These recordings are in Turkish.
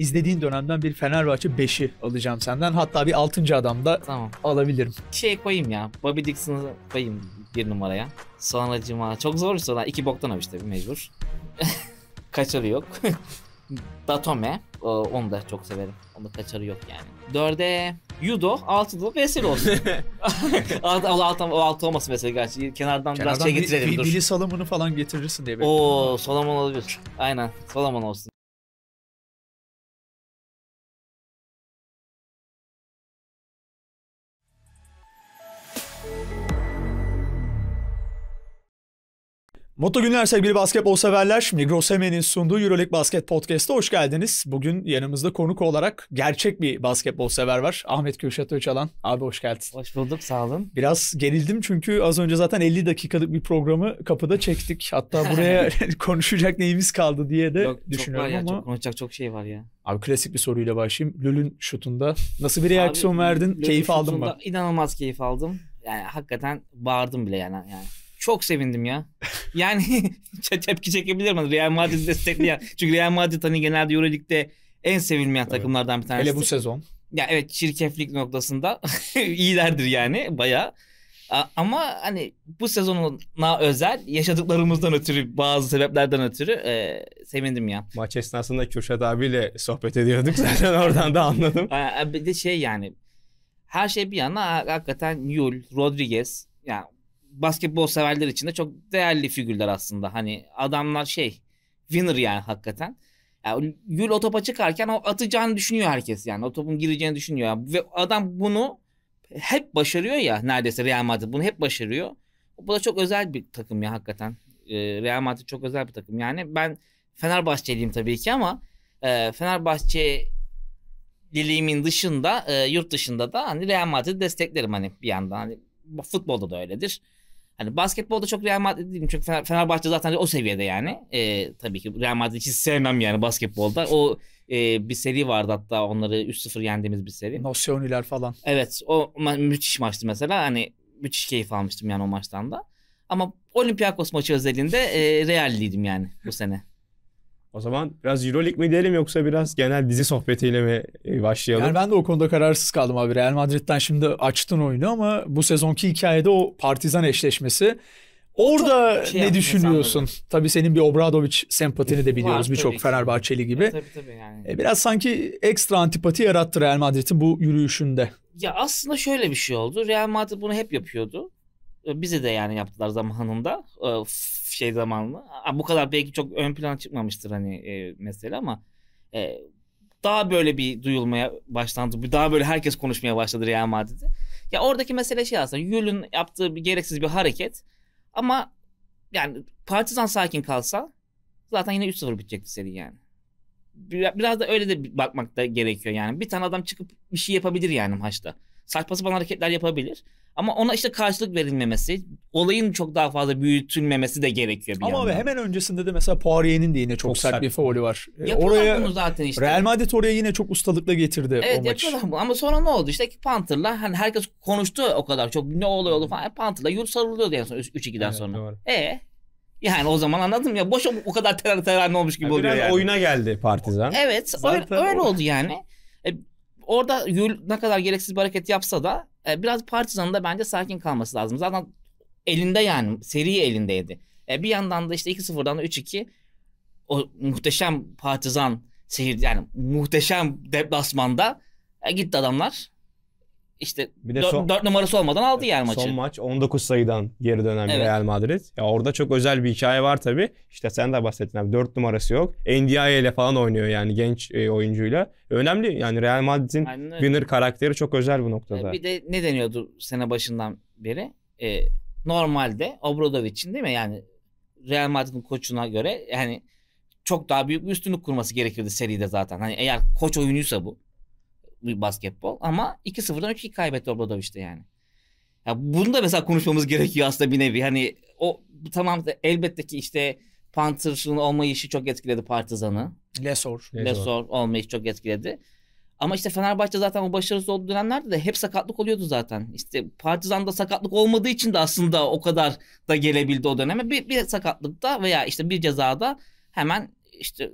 izlediğin dönemden bir Fenerbahçe 5'i alacağım senden. Hatta bir 6. adam da Tamam. alabilirim. Şey koyayım ya. Bobby Dixon'ı koyayım bir numaraya. Sonra Cima. Çok zor bir soru. İki boktan abi tabii mecbur. Kaçarı yok. Datome. o- Onu da çok severim. Onda kaçarı yok yani. Dörde Yudo, altıda Vesel olsun. alt, alt, alt, o altı olmasın mesela gerçi. Kenardan, biraz şey getirelim bir- dur. Bili salımını falan getirirsin diye Oo Solomon olabilir. Aynen Solomon olsun. Mutlu günler sevgili basketbol severler. Migros Hemen'in sunduğu Euroleague Basket Podcast'a hoş geldiniz. Bugün yanımızda konuk olarak gerçek bir basketbol sever var. Ahmet Kürşat Öçalan. Abi hoş geldin. Hoş bulduk sağ olun. Biraz gerildim çünkü az önce zaten 50 dakikalık bir programı kapıda çektik. Hatta buraya konuşacak neyimiz kaldı diye de Yok, düşünüyorum çok var ya, ama. Çok konuşacak çok şey var ya. Abi klasik bir soruyla başlayayım. Lül'ün şutunda nasıl bir reaksiyon Abi, verdin? Lül'ün keyif aldın mı? İnanılmaz keyif aldım. Yani hakikaten bağırdım bile yani. yani çok sevindim ya. Yani tepki çekebilir mi? Real Madrid destekleyen. Çünkü Real Madrid hani genelde Euroleague'de en sevilmeyen evet. takımlardan bir tanesi. Hele bu sezon. Ya evet çirkeflik noktasında iyilerdir yani bayağı. Ama hani bu sezonuna özel yaşadıklarımızdan ötürü bazı sebeplerden ötürü e, sevindim ya. Maç esnasında Kürşat abiyle sohbet ediyorduk zaten oradan da anladım. bir de şey yani her şey bir yana hakikaten Yul, Rodriguez yani basketbol severler için de çok değerli figürler aslında. Hani adamlar şey winner yani hakikaten. Yani Gül o topa çıkarken o atacağını düşünüyor herkes yani. O topun gireceğini düşünüyor. Ve adam bunu hep başarıyor ya neredeyse Real Madrid bunu hep başarıyor. Bu da çok özel bir takım ya hakikaten. Ee, Real Madrid çok özel bir takım. Yani ben Fenerbahçeliyim tabii ki ama e, Fenerbahçe liliğimin dışında e, yurt dışında da hani Real Madrid'i desteklerim hani bir yandan. Hani futbolda da öyledir. Hani basketbolda çok Real Madrid değilim. Çünkü Fener, Fenerbahçe zaten o seviyede yani. E, tabii ki Real Madrid hiç sevmem yani basketbolda. O e, bir seri vardı hatta onları 3-0 yendiğimiz bir seri. Nosyoniler falan. Evet o ma- müthiş maçtı mesela. Hani müthiş keyif almıştım yani o maçtan da. Ama Olympiakos maçı özelinde e, Real'liydim yani bu sene. O zaman biraz Euroleague mi gidelim yoksa biraz genel dizi sohbetiyle mi e, başlayalım? Yani ben de o konuda kararsız kaldım abi. Real Madrid'den şimdi açtın oyunu ama bu sezonki hikayede o partizan eşleşmesi Orada şey ne düşünüyorsun? Sanırım. Tabii senin bir Obradovic sempatini de biliyoruz birçok Fenerbahçeli gibi. E, tabii tabii yani. E, biraz sanki ekstra antipati yarattı Real Madrid'in bu yürüyüşünde. Ya aslında şöyle bir şey oldu. Real Madrid bunu hep yapıyordu. E, Bize de yani yaptılar zamanında şey zamanlı. Bu kadar belki çok ön plana çıkmamıştır hani e, mesele ama e, daha böyle bir duyulmaya başlandı. Daha böyle herkes konuşmaya başladı Real Madrid'i. Ya oradaki mesele şey aslında Yül'ün yaptığı bir gereksiz bir hareket ama yani Partizan sakin kalsa zaten yine 3-0 bitecekti seri yani. Biraz da öyle de bakmak da gerekiyor yani. Bir tane adam çıkıp bir şey yapabilir yani maçta saçma sapan hareketler yapabilir. Ama ona işte karşılık verilmemesi, olayın çok daha fazla büyütülmemesi de gerekiyor bir Ama yandan. abi hemen öncesinde de mesela Poirier'in de yine çok, çok sert, sert bir faulü var. E, yapıyorlar oraya, bunu zaten işte. Real Madrid oraya yine çok ustalıkla getirdi evet, o maçı. Evet ama sonra ne oldu? İşte Panther'la hani herkes konuştu o kadar çok ne oluyor oldu falan. Panther'la yürü sarılıyordu yani sonra 3-2'den evet, sonra. Doğru. E, yani o zaman anladım ya boş o kadar terar terar olmuş gibi yani oluyor yani. oyuna geldi Partizan. Evet Zaten öyle, öyle oldu yani. E, Orada yul ne kadar gereksiz bir hareket yapsa da e, biraz Partizan'ın da bence sakin kalması lazım. Zaten elinde yani seri elindeydi. E, bir yandan da işte 2-0'dan da 3-2 o muhteşem Partizan seyir yani muhteşem deplasmanda e, gitti adamlar işte bir de son, 4 numarası olmadan aldı yani maçı. Son maç 19 sayıdan geri dönen evet. Real Madrid. Ya orada çok özel bir hikaye var tabi. İşte sen de bahsettin abi 4 numarası yok. Ndiaye ile falan oynuyor yani genç e, oyuncuyla. E, önemli yani Real Madrid'in winner karakteri çok özel bu noktada. E, bir de ne deniyordu sene başından beri? Ee, normalde Obradovic'in değil mi yani Real Madrid'in koçuna göre yani çok daha büyük bir üstünlük kurması gerekirdi seride zaten. Hani eğer koç oyunuysa bu bir basketbol ama 2-0'dan 3-2 kaybetti Obradovic'te yani. Ya bunu da mesela konuşmamız gerekiyor aslında bir nevi. Hani o tamam elbette ki işte Panther'ın olmayışı çok etkiledi Partizan'ı. Lesor. Lesor olmayışı çok etkiledi. Ama işte Fenerbahçe zaten o başarısız olduğu dönemlerde de hep sakatlık oluyordu zaten. İşte Partizan'da sakatlık olmadığı için de aslında o kadar da gelebildi o döneme. Bir, bir sakatlıkta veya işte bir cezada hemen işte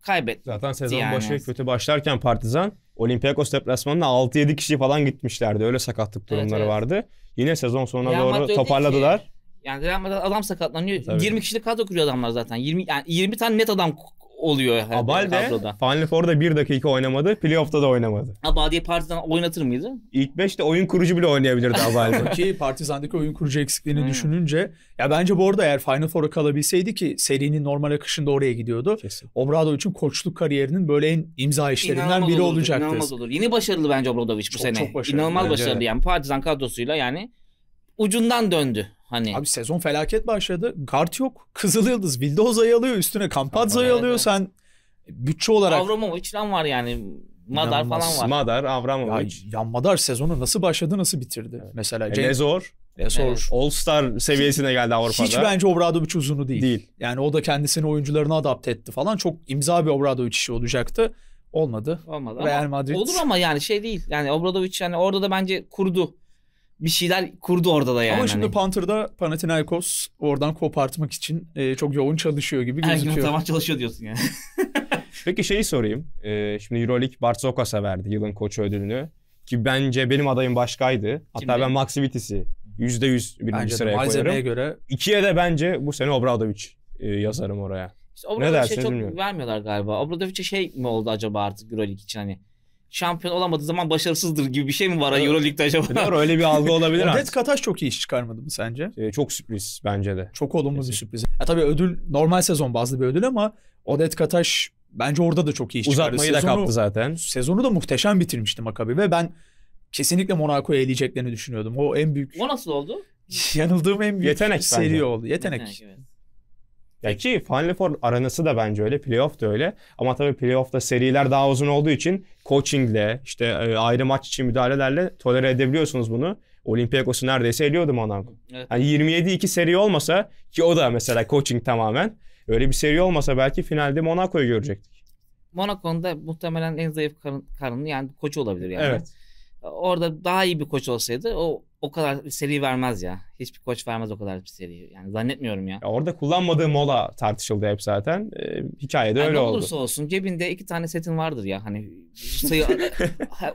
kaybetti. Zaten sezon yani. başı kötü başlarken Partizan Olympiakos deplasmanına 6-7 kişi falan gitmişlerdi. Öyle sakatlık durumları evet, evet. vardı. Yine sezon sonuna Real doğru Madrid'deki, toparladılar. Yani Real Madrid adam sakatlanıyor. Tabii. 20 kişilik kadro kuruyor adamlar zaten. 20 yani 20 tane net adam oluyor herhalde Abal de Final Four'da bir dakika oynamadı. Playoff'ta da oynamadı. Abal diye Partizan oynatır mıydı? İlk 5'te oyun kurucu bile oynayabilirdi Abal'de. ki Partizan'daki oyun kurucu eksikliğini hmm. düşününce ya bence bu arada eğer Final Four'a kalabilseydi ki serinin normal akışında oraya gidiyordu. Kesin. için koçluk kariyerinin böyle en imza işlerinden inanılmaz biri olurdu, olacaktı. İnanılmaz olur. Yeni başarılı bence Obradoviç bu çok, sene. Çok başarılı. İnanılmaz bence. başarılı yani Partizan kadrosuyla yani ucundan döndü. Hani... Abi sezon felaket başladı. Kart yok. Kızıl Yıldız Vildoza'yı alıyor. Üstüne Kampadza'yı alıyor. Sen bütçe olarak... Avramovic falan var yani. Madar İnanılmaz. falan var. Madar, Avramovic. Ya, ya Madar sezonu nasıl başladı nasıl bitirdi? Evet. Mesela e, James... Lezor. Lezor. Evet. All Star seviyesine geldi Avrupa'da. Hiç bence Obradovic uzunu değil. Değil. Yani o da kendisini oyuncularına adapte etti falan. Çok imza bir Obradovic işi olacaktı. Olmadı. Olmadı. Real ama Madrid. Olur ama yani şey değil. Yani Obradovic yani orada da bence kurdu bir şeyler kurdu orada da yani. Ama şimdi hani. Panther'da Panathinaikos oradan kopartmak için e, çok yoğun çalışıyor gibi gözüküyor. Her gün tamam çalışıyor diyorsun yani. Peki şeyi sorayım. Ee, şimdi Euroleague Bartzokas'a verdi yılın koçu ödülünü. Ki bence benim adayım başkaydı. Hatta Kimdi? ben Maxivitis'i %100 birinci bence sıraya de, koyarım. göre. İkiye de bence bu sene Obradovic e, yazarım oraya. İşte Obradovic'e ne dersiniz çok bilmiyorum. vermiyorlar galiba. Obradovic'e şey mi oldu acaba artık Euroleague için hani şampiyon olamadığı zaman başarısızdır gibi bir şey mi var evet. Euroleague'de acaba? Doğru öyle bir algı olabilir. Odet Kataş çok iyi iş çıkarmadı mı sence? Ee, çok sürpriz bence de. Çok olumlu bir sürpriz. Ya tabii ödül normal sezon bazlı bir ödül ama Odet Kataş bence orada da çok iyi iş Uzatmayı çıkardı. Uzatmayı da kaptı zaten. Sezonu da muhteşem bitirmişti Makabi ve ben kesinlikle Monaco'ya eleyeceklerini düşünüyordum. O en büyük... O nasıl oldu? Yanıldığım en büyük Yetenek seri bence. oldu. Yetenek. Yetenek evet. Peki Final Four aranası da bence öyle. Playoff da öyle. Ama tabii playoff'ta seriler daha uzun olduğu için coachingle işte e, ayrı maç için müdahalelerle tolere edebiliyorsunuz bunu. Olympiakos'u neredeyse eliyordu Monaco. Evet. Hani 27-2 seri olmasa ki o da mesela coaching tamamen. Öyle bir seri olmasa belki finalde Monaco'yu görecektik. Monaco'nun da muhtemelen en zayıf karın, karını yani koçu olabilir yani. Evet. Orada daha iyi bir koç olsaydı o o kadar seri vermez ya. Hiçbir koç vermez o kadar bir seri. Yani zannetmiyorum ya. ya orada kullanmadığı mola tartışıldı hep zaten. Ee, hikayede yani öyle oldu. olursa olsun cebinde iki tane setin vardır ya. Hani sayı,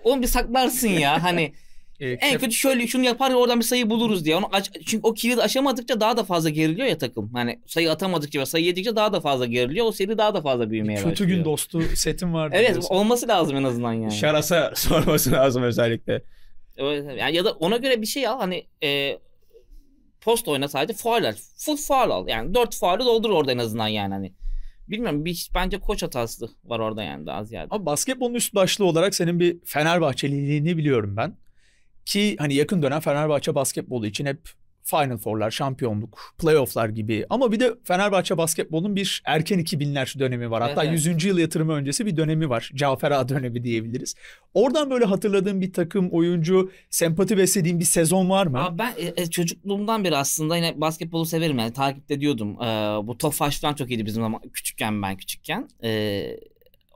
onu bir saklarsın ya. Hani e, en kötü şöyle şunu yapar oradan bir sayı buluruz diye. Onu aç, çünkü o kilidi aşamadıkça daha da fazla geriliyor ya takım. Hani sayı atamadıkça ve sayı yedikçe daha da fazla geriliyor. O seri daha da fazla büyümeye Kötü başlıyor. Kötü gün dostu setim vardı. evet diyorsun. olması lazım en azından yani. Şarasa sorması lazım özellikle yani ya da ona göre bir şey al hani e, post oyna sadece fauller. Full faul al. Yani dört faulü doldur orada en azından yani hani. Bilmiyorum bir, bence koç hatası var orada yani daha ziyade. Ama basketbolun üst başlığı olarak senin bir Fenerbahçeliliğini biliyorum ben. Ki hani yakın dönem Fenerbahçe basketbolu için hep Final Four'lar, şampiyonluk, playoff'lar gibi. Ama bir de Fenerbahçe basketbolun bir erken 2000'ler dönemi var. Hatta evet. 100. yıl yatırımı öncesi bir dönemi var. Cafer Ağa dönemi diyebiliriz. Oradan böyle hatırladığım bir takım, oyuncu, sempati beslediğim bir sezon var mı? Abi ben e, e, çocukluğumdan beri aslında yine basketbolu severim. Yani takipte diyordum. E, bu Tofaş falan çok iyiydi bizim zaman. Küçükken ben küçükken. E,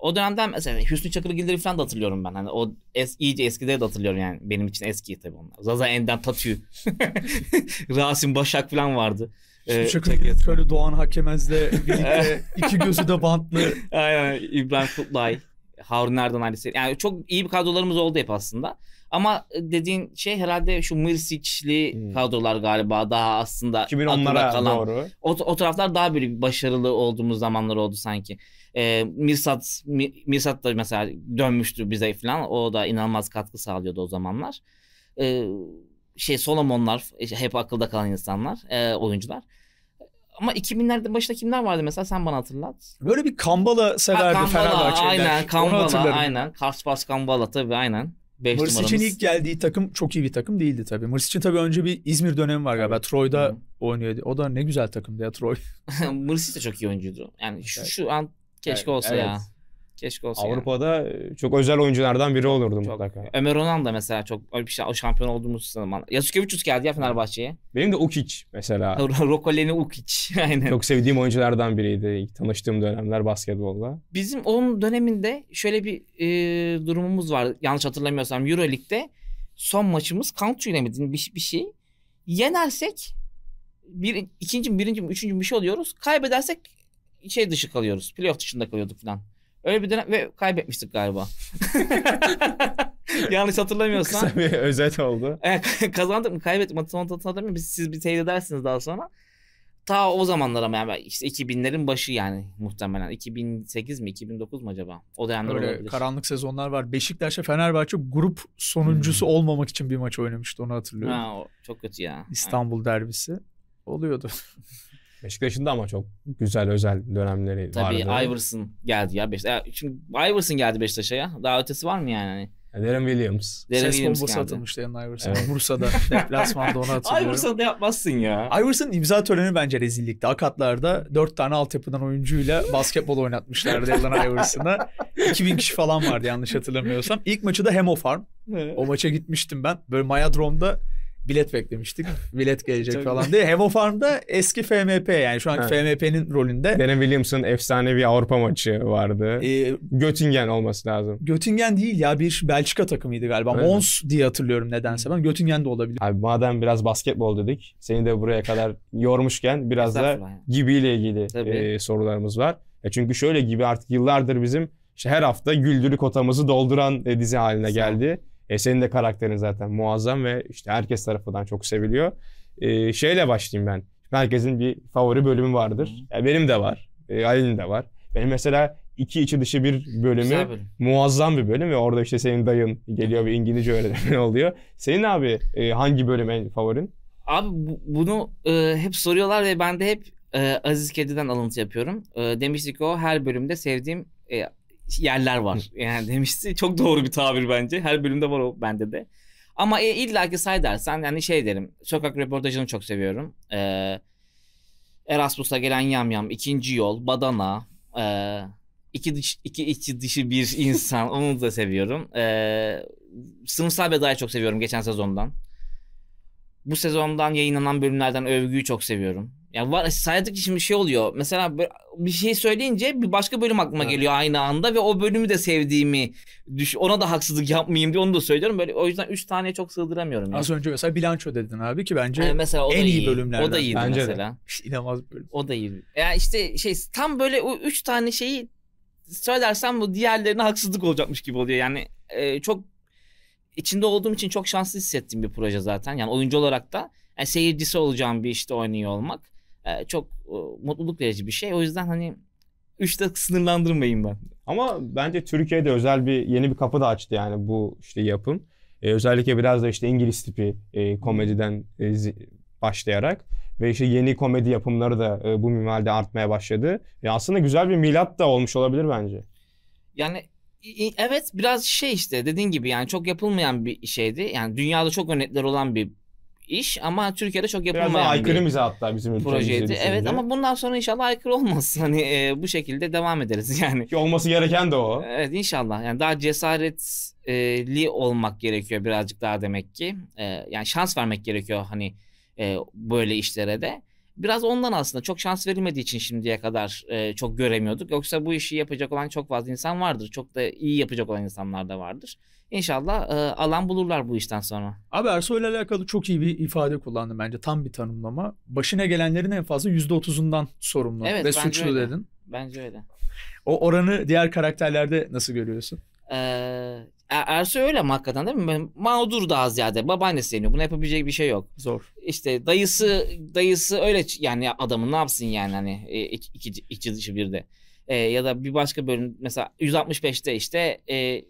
o dönemden mesela hani Hüsnü Çakırgilleri falan da hatırlıyorum ben. Hani o es, iyice eskileri de hatırlıyorum yani. Benim için eski tabii onlar. Zaza Enden Tatü, Rasim Başak falan vardı. Ee, Çakırgil böyle Doğan Hakemez'le birlikte iki gözü de bantlı. Aynen İbrahim Kutlay, Harun Erdan ailesi. Yani çok iyi bir kadrolarımız oldu hep aslında. Ama dediğin şey herhalde şu Mirsic'li hmm. kadrolar galiba daha aslında 2010'lara kalan. doğru. O, o taraflar daha bir başarılı olduğumuz zamanlar oldu sanki. E, Mirsat, Mirsat da mesela dönmüştü bize falan. O da inanılmaz katkı sağlıyordu o zamanlar. Şey, e, şey Solomonlar hep akılda kalan insanlar, e, oyuncular. Ama 2000'lerde başta kimler vardı mesela sen bana hatırlat. Böyle bir Kambala severdi ha, Kambala, Fenerbahçe'den. Aynen Kambala aynen. Karspas Kambala tabii aynen. Mırs için ilk geldiği takım çok iyi bir takım değildi tabii. Mırs için tabii önce bir İzmir dönemi var galiba. Evet. Troy'da Hı. oynuyordu. O da ne güzel takımdı ya Troy. Mırs de çok iyi oyuncuydu. Yani şu, şu an Keşke olsa evet. ya. Keşke olsa Avrupa'da yani. E, çok özel oyunculardan biri olurdu mutlaka. Ömer Onan da mesela çok bir şey, o şampiyon olduğumuz zaman. Yasuke Vucic geldi ya Fenerbahçe'ye. Benim de Ukic mesela. Rokoleni Ukic. Aynen. Çok sevdiğim oyunculardan biriydi İlk tanıştığım dönemler basketbolda. Bizim onun döneminde şöyle bir e, durumumuz var. Yanlış hatırlamıyorsam Euroleague'de son maçımız Country ile mi bir, bir şey. Yenersek bir, ikinci, birinci, üçüncü bir şey oluyoruz. Kaybedersek şey dışı kalıyoruz. Playoff dışında kalıyorduk falan. Öyle bir dönem ve kaybetmiştik galiba. Yanlış hatırlamıyorsan. Kısa bir özet oldu. E, kazandık mı kaybettik mi hatırlamıyorum. Biz, siz bir teyit edersiniz daha sonra. Ta o zamanlar ama yani işte 2000'lerin başı yani muhtemelen. 2008 mi 2009 mu acaba? O dönemler Öyle olabilir. karanlık sezonlar var. Beşiktaş'a Fenerbahçe grup sonuncusu hmm. olmamak için bir maç oynamıştı onu hatırlıyorum. Ha, o çok kötü ya. İstanbul yani. derbisi oluyordu. Beşiktaş'ın da ama çok güzel özel dönemleri Tabii vardı. Iverson geldi ya Beşiktaş'a. Çünkü Iverson geldi Beşiktaş'a ya. Daha ötesi var mı yani? Hani Darren Williams. Darren Ses Williams bombası geldi. atılmıştı Yanına Iverson. Evet. Bursa'da deplasmanda onu hatırlıyorum. Iverson'ı da yapmazsın ya. Iverson imza töreni bence rezillikti. Akatlar'da dört tane altyapıdan oyuncuyla basketbol oynatmışlardı Yanına Iverson'ı. 2000 kişi falan vardı yanlış hatırlamıyorsam. İlk maçı da Hemo Farm. O maça gitmiştim ben. Böyle Maya Mayadrom'da bilet beklemiştik. bilet gelecek falan diye. Farm'da eski FMP yani şu anki FMP'nin rolünde. Darren Williams'ın efsanevi Avrupa maçı vardı. Ee, Göttingen olması lazım. Göttingen değil ya bir Belçika takımıydı galiba. Evet. Mons diye hatırlıyorum nedense ben. Göttingen de olabilir. Abi madem biraz basketbol dedik. Seni de buraya kadar yormuşken biraz da Gibi ile ilgili e, sorularımız var. Ya e çünkü şöyle Gibi artık yıllardır bizim işte her hafta güldürü kotamızı dolduran e, dizi haline geldi. E, senin de karakterin zaten muazzam ve işte herkes tarafından çok seviliyor. E, şeyle başlayayım ben. Herkesin bir favori bölümü vardır. Yani benim de var. E, Ali'nin de var. Benim mesela iki içi dışı bir bölümü bölüm. muazzam bir bölüm ve orada işte senin dayın geliyor ve İngilizce öğretmeni oluyor. Senin abi e, hangi bölüm en favorin? Abi bunu e, hep soruyorlar ve ben de hep e, Aziz Kedi'den alıntı yapıyorum. E, demiştik o her bölümde sevdiğim e, yerler var. Yani demişti. Çok doğru bir tabir bence. Her bölümde var o bende de. Ama e, illaki say dersen yani şey derim. Sokak röportajını çok seviyorum. Ee, Erasmus'a gelen Yam yam, ikinci yol, badana, e, iki, dış, iki içi dışı bir insan. Onu da seviyorum. Ee, Sınıfsal Beda'yı çok seviyorum geçen sezondan. Bu sezondan yayınlanan bölümlerden övgüyü çok seviyorum. Ya var saydık şimdi şey oluyor. Mesela bir şey söyleyince bir başka bölüm aklıma evet. geliyor aynı anda ve o bölümü de sevdiğimi düş ona da haksızlık yapmayayım diye onu da söylüyorum. Böyle o yüzden 3 tane çok sığdıramıyorum. Yani. önce mesela bilanço dedin abi ki bence yani mesela en iyi, iyi bölümlerden. O da iyi bence mesela. De. İşte bir bölüm. O da iyi. Ya işte şey tam böyle o 3 tane şeyi söylersem bu diğerlerine haksızlık olacakmış gibi oluyor. Yani e, çok içinde olduğum için çok şanslı hissettiğim bir proje zaten. Yani oyuncu olarak da yani seyircisi olacağım bir işte oynuyor olmak çok mutluluk verici bir şey. O yüzden hani 3'te sınırlandırmayayım ben. Ama bence Türkiye'de özel bir yeni bir kapı da açtı yani bu işte yapım. E, özellikle biraz da işte İngiliz tipi e, komediden e, zi- başlayarak ve işte yeni komedi yapımları da e, bu minvalde artmaya başladı. E, aslında güzel bir milat da olmuş olabilir bence. Yani evet biraz şey işte dediğin gibi yani çok yapılmayan bir şeydi. Yani dünyada çok örnekler olan bir iş ama Türkiye'de çok yapılmayan Biraz aykırı bir bize hatta bizim projeydi. Evet ama bundan sonra inşallah aykırı olmaz. Hani e, bu şekilde devam ederiz yani. Ki olması gereken de o. Evet inşallah. Yani daha cesaretli olmak gerekiyor birazcık daha demek ki. E, yani şans vermek gerekiyor hani e, böyle işlere de. Biraz ondan aslında çok şans verilmediği için şimdiye kadar e, çok göremiyorduk. Yoksa bu işi yapacak olan çok fazla insan vardır. Çok da iyi yapacak olan insanlar da vardır. İnşallah e, alan bulurlar bu işten sonra. Abi Ersoy ile alakalı çok iyi bir ifade kullandı bence. Tam bir tanımlama. Başına gelenlerin en fazla %30'undan sorumlu evet, ve suçlu öyle. dedin. Bence öyle. O oranı diğer karakterlerde nasıl görüyorsun? Ee, Ersoy öyle mi hakikaten değil mi? Mağdur daha ziyade. Babaannesi yeniyor. Buna yapabilecek bir şey yok. Zor. İşte dayısı dayısı öyle yani adamın ne yapsın yani hani e, iki, iki, iki dışı bir de. Ee, ya da bir başka bölüm mesela 165'te işte e,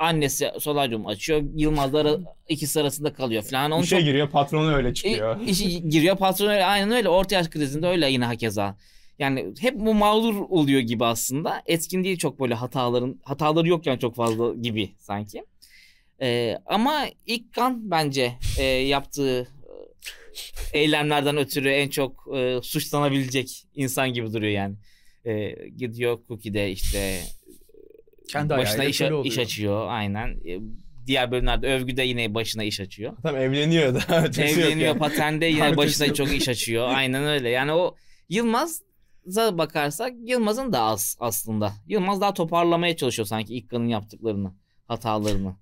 Annesi solaryum açıyor. Yılmazlar ikisi arasında kalıyor falan. Onun işe çok... giriyor patronu öyle çıkıyor. İşe giriyor patronu öyle aynen öyle. Orta yaş krizinde öyle yine hakeza. Yani hep bu mağdur oluyor gibi aslında. Etkin değil çok böyle hataların hataları yok yani çok fazla gibi sanki. Ee, ama ilk kan bence e, yaptığı e, eylemlerden ötürü en çok e, suçlanabilecek insan gibi duruyor yani. E, gidiyor Cookie'de işte kendi başına iş, iş açıyor aynen. E, diğer bölümlerde övgü de yine başına iş açıyor. Tam evleniyor da. evleniyor yani. patende yine Tartesi başına yok. çok iş açıyor. Aynen öyle. Yani o Yılmaz za bakarsak Yılmaz'ın da az aslında. Yılmaz daha toparlamaya çalışıyor sanki İlkan'ın yaptıklarını, hatalarını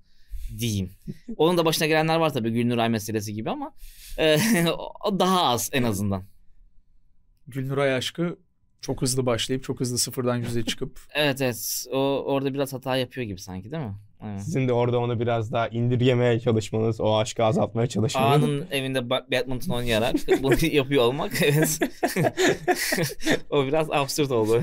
diyeyim. Onun da başına gelenler var tabii Gülnuray meselesi gibi ama e, daha az en azından. Gülnuray aşkı çok hızlı başlayıp çok hızlı sıfırdan yüze çıkıp. evet evet. O orada biraz hata yapıyor gibi sanki değil mi? Evet. Sizin de orada onu biraz daha indirgemeye çalışmanız, o aşkı azaltmaya çalışmanız. Ağa'nın evinde badminton oynayarak bunu yapıyor olmak evet. o biraz absürt oldu.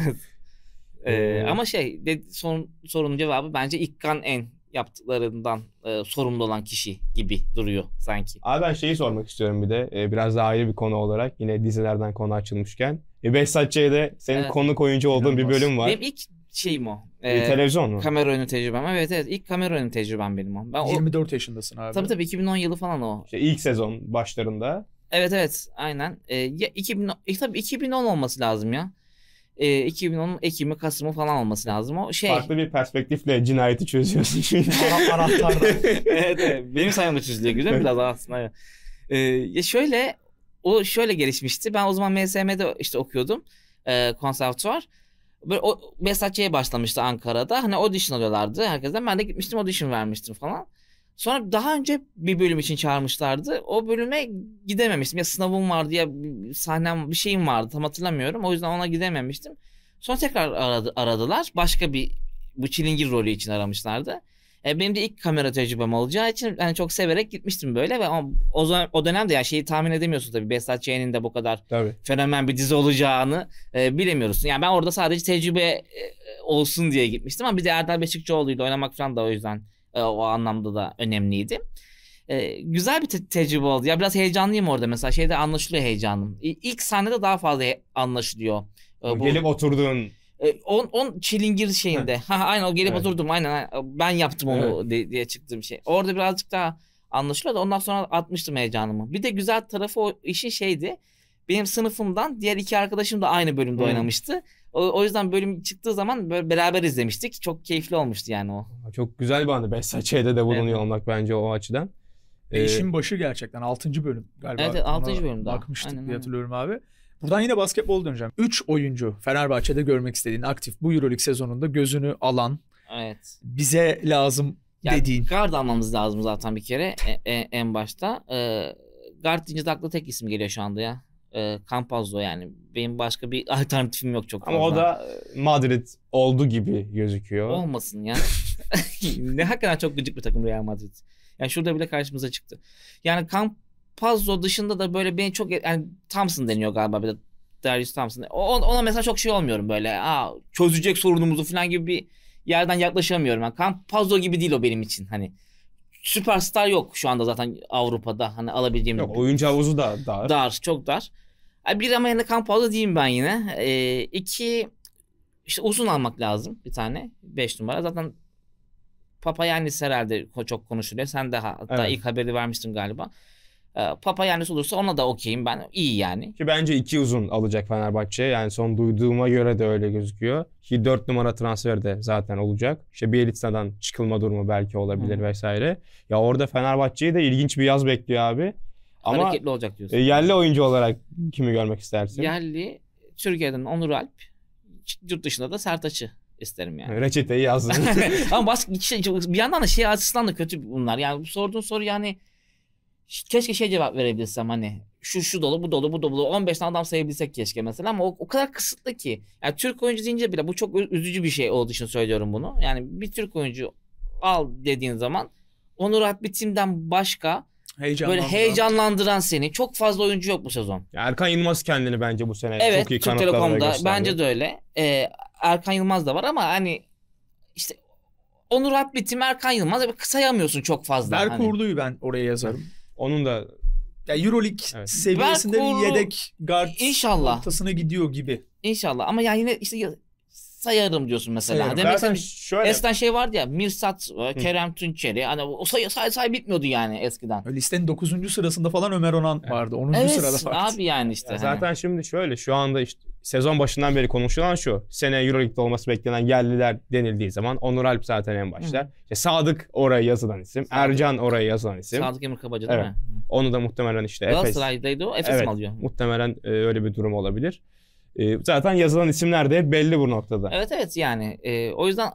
Evet. Ee, ama şey son, sorunun cevabı bence İkkan en yaptıklarından e, sorumlu olan kişi gibi duruyor sanki. Abi ben şeyi sormak istiyorum bir de e, biraz daha ayrı bir konu olarak yine dizilerden konu açılmışken. E, Behzat Ç'de senin Evet. konuk oyuncu olduğun bir bölüm var. Benim ilk şeyim o. Ee, e, televizyon mu? kamera oyunu tecrübem. Evet evet ilk kamera oyunu tecrübem benim o. Ben o 24 yaşındasın abi. tabii tabii 2010 yılı falan o. İşte ilk sezon başlarında. Evet evet aynen. Ee, ya 2000, e, tabii 2010 olması lazım ya. Ee, 2010'un Ekim'i Kasım'ı falan olması lazım. O şey. Farklı bir perspektifle cinayeti çözüyorsun şimdi. Ana- evet, evet. Benim sayımda çözülüyor güzel biraz aslında. evet. Ee, ya şöyle o şöyle gelişmişti. Ben o zaman MSM'de işte okuyordum. E, konservatuvar. Böyle o Besatçı'ya başlamıştı Ankara'da. Hani audition alıyorlardı herkesten. Ben de gitmiştim audition vermiştim falan. Sonra daha önce bir bölüm için çağırmışlardı. O bölüme gidememiştim. Ya sınavım vardı ya sahnem bir şeyim vardı tam hatırlamıyorum. O yüzden ona gidememiştim. Sonra tekrar aradı, aradılar. Başka bir bu çilingir rolü için aramışlardı. E, benim de ilk kamera tecrübem olacağı için yani çok severek gitmiştim böyle ve o, o, zaman, o dönemde ya yani şeyi tahmin edemiyorsun tabii Behzat Ç'nin de bu kadar tabii. fenomen bir dizi olacağını e, bilemiyorsun. Yani ben orada sadece tecrübe e, olsun diye gitmiştim ama bir de Erdal Beşikçioğlu'ydu oynamak falan da o yüzden e, o anlamda da önemliydi. E, güzel bir te- tecrübe oldu. Ya biraz heyecanlıyım orada mesela şeyde anlaşılıyor heyecanım. İlk sahnede daha fazla he- anlaşılıyor. E, bu... Gelip oturduğun e, on, on çilingir şeyinde. Ha, aynen o gelip evet. oturdum aynen, aynen ben yaptım onu evet. diye, çıktığım şey. Orada birazcık daha anlaşılıyordu. ondan sonra atmıştım heyecanımı. Bir de güzel tarafı o işin şeydi. Benim sınıfımdan diğer iki arkadaşım da aynı bölümde hmm. oynamıştı. O, o yüzden bölüm çıktığı zaman böyle beraber izlemiştik. Çok keyifli olmuştu yani o. Çok güzel bir anı. Behzatçı'da de bulunuyor evet. olmak bence o açıdan. E, ee, işin başı gerçekten 6. bölüm galiba. Evet 6. bölümde. Bakmıştık aynen, diye hatırlıyorum aynen. abi. Buradan yine basketbol döneceğim. 3 oyuncu Fenerbahçe'de görmek istediğin aktif bu EuroLeague sezonunda gözünü alan. Evet. Bize lazım yani dediğin. Guard almamız lazım zaten bir kere e, e, en başta. E, guard deyince de akla tek isim geliyor şu anda ya. E, Campazzo yani. Benim başka bir alternatifim yok çok fazla. Ama o da Madrid oldu gibi gözüküyor. Olmasın ya. ne hakikaten çok gıcık bir takım Real Madrid. Yani şurada bile karşımıza çıktı. Yani Camp. Pazzo dışında da böyle beni çok e, yani Thompson deniyor galiba bir de Darius Thompson. Ona, mesela çok şey olmuyorum böyle. Aa çözecek sorunumuzu falan gibi bir yerden yaklaşamıyorum. Yani Campazzo gibi değil o benim için. Hani süperstar yok şu anda zaten Avrupa'da hani alabileceğim. Yok, oyuncu havuzu da dar. Dar, çok dar. Bir ama yine yani Campazzo diyeyim ben yine. Ee, iki işte uzun almak lazım bir tane. Beş numara. Zaten Papa Papayannis herhalde çok konuşuluyor. Sen daha hatta evet. ilk haberi vermiştin galiba. Ee, Papa yani olursa ona da okeyim ben. iyi yani. Ki bence iki uzun alacak Fenerbahçe. Yani son duyduğuma göre de öyle gözüküyor. Ki dört numara transfer de zaten olacak. İşte Bielitsa'dan çıkılma durumu belki olabilir Hı. vesaire. Ya orada Fenerbahçe'yi de ilginç bir yaz bekliyor abi. Ama Hareketli olacak diyorsun. E, yerli oyuncu olarak kimi görmek istersin? Yerli Türkiye'den Onur Alp. Yurt dışında da Sertaç'ı isterim yani. Reçeteyi yazdım. Ama bas, bir yandan da şey açısından da kötü bunlar. Yani sorduğun soru yani keşke şey cevap verebilsem hani şu şu dolu bu dolu bu dolu 15 tane adam sayabilsek keşke mesela ama o, o kadar kısıtlı ki. Yani Türk oyuncu deyince bile bu çok üzücü bir şey olduğu için söylüyorum bunu. Yani bir Türk oyuncu al dediğin zaman Onur Akbitim'den başka Heyecanlandıran. Böyle heyecanlandıran seni. Çok fazla oyuncu yok bu sezon. Erkan Yılmaz kendini bence bu sene evet, çok iyi Türk Telekom'da gösterdi. bence de öyle. Ee, Erkan Yılmaz da var ama hani işte Onur Akbitim, Erkan Yılmaz e, kısayamıyorsun çok fazla. Berk hani. Uğurlu'yu ben oraya yazarım. Onun da ya Euroleague evet. seviyesinde Belkur, bir yedek guard inşallah. ortasına gidiyor gibi. İnşallah ama yani yine işte sayarım diyorsun mesela. Sayarım. Demek Zaten şöyle. Eskiden şey vardı ya Mirsat, e, Kerem Tunçeri. Hani o sayı say, say bitmiyordu yani eskiden. Listenin 9. sırasında falan Ömer Onan evet. vardı. 10. Evet, sırada vardı. abi yani işte. Ya hani. zaten şimdi şöyle şu anda işte sezon başından beri konuşulan şu. Sene Euroleague'de olması beklenen yerliler denildiği zaman Onur Alp zaten en başta. İşte Sadık oraya yazılan isim. Sadık. Ercan oraya yazılan isim. Sadık Emir Kabaca değil evet. mi? Onu da muhtemelen işte Efes. Galatasaray'daydı o. Efes evet, mi alıyor? Muhtemelen e, öyle bir durum olabilir. E, zaten yazılan isimler de belli bu noktada. Evet evet yani e, o yüzden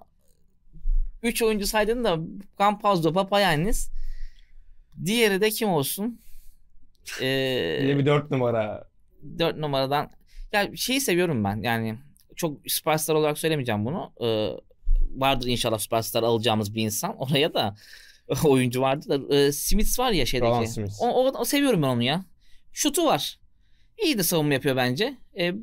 3 oyuncu saydın da Campazzo, Papayannis diğeri de kim olsun? Ee, Yine bir 4 numara. 4 numaradan ya şeyi seviyorum ben yani çok süperstar olarak söylemeyeceğim bunu. Ee, vardır inşallah süperstar alacağımız bir insan. Oraya da oyuncu vardı da. Ee, Smith var ya şeydeki. Roland Smith. O, o, o, seviyorum ben onu ya. Şutu var. İyi de savunma yapıyor bence. Ee,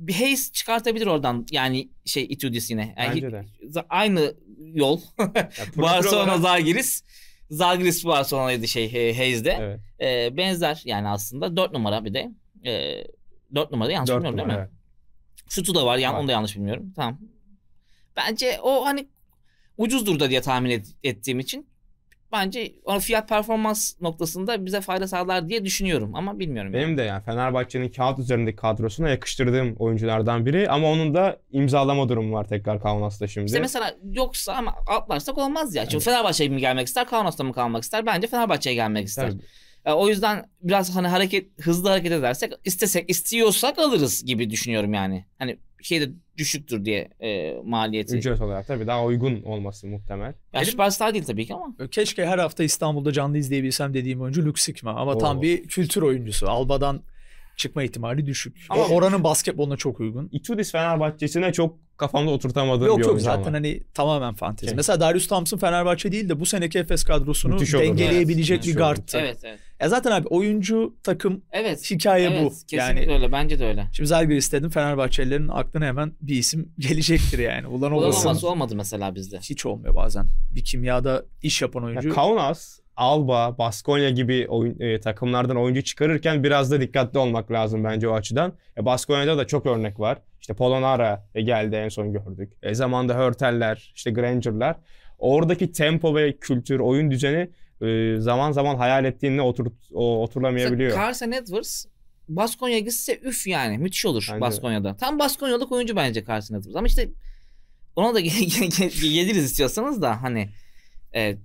bir Hayes çıkartabilir oradan yani şey Itudis yine. Yani Bence de. Aynı yol. Barcelona olarak... Zagiris. Zagiris Barcelona'ydı şey e, Hayes'de. Evet. E, benzer yani aslında. Dört numara bir de. E, dört numara yanlış bilmiyorum değil mi? Evet. Şutu da var. Yani var. Onu da yanlış bilmiyorum. Tamam. Bence o hani ucuzdur da diye tahmin ettiğim için bence o fiyat performans noktasında bize fayda sağlar diye düşünüyorum ama bilmiyorum. Benim yani. de yani Fenerbahçe'nin kağıt üzerindeki kadrosuna yakıştırdığım oyunculardan biri ama onun da imzalama durumu var tekrar Kaunas'ta şimdi. İşte mesela yoksa ama atlarsak olmaz ya. çünkü evet. Fenerbahçe'ye mi gelmek ister, Kaunas'ta mı kalmak ister? Bence Fenerbahçe'ye gelmek ister. Tabii. o yüzden biraz hani hareket hızlı hareket edersek istesek istiyorsak alırız gibi düşünüyorum yani. Hani şey de düşüktür diye e, maliyeti. Ücret olarak tabii daha uygun olması muhtemel. Ya süperstar değil tabii ki ama. Keşke her hafta İstanbul'da canlı izleyebilsem dediğim oyuncu Luke ama Oo. tam bir kültür oyuncusu. Alba'dan çıkma ihtimali düşük. Ama oranın basketboluna çok uygun. Itudis Fenerbahçe'sine çok kafamda oturtamadığım yok, bir Yok yok zaten ama. hani tamamen fantezi. Evet. Şey. Mesela Darius Thompson Fenerbahçe değil de bu seneki Efes kadrosunu Müthiş dengeleyebilecek evet. bir gardtı. Evet evet. E zaten abi oyuncu takım evet, hikaye evet, bu. Kesinlikle yani, öyle bence de öyle. Şimdi Zalgir istedim Fenerbahçelilerin aklına hemen bir isim gelecektir yani. Ulan olmasın. Ulan olmadı mesela bizde. Hiç olmuyor bazen. Bir kimyada iş yapan oyuncu. Ya, Kaunas Alba, Baskonya gibi oyun, e, takımlardan oyuncu çıkarırken biraz da dikkatli olmak lazım bence o açıdan. E, Baskonya'da da çok örnek var. İşte Polonara e, geldi en son gördük. E, zamanda Hörteller, işte Granger'lar. Oradaki tempo ve kültür, oyun düzeni e, zaman zaman hayal ettiğinle otur, o, oturulamayabiliyor. Carson Edwards Baskonya gitse üf yani müthiş olur bence. Baskonya'da. Tam Baskonya'lık oyuncu bence Carson Edwards ama işte ona da yediriz istiyorsanız da hani e,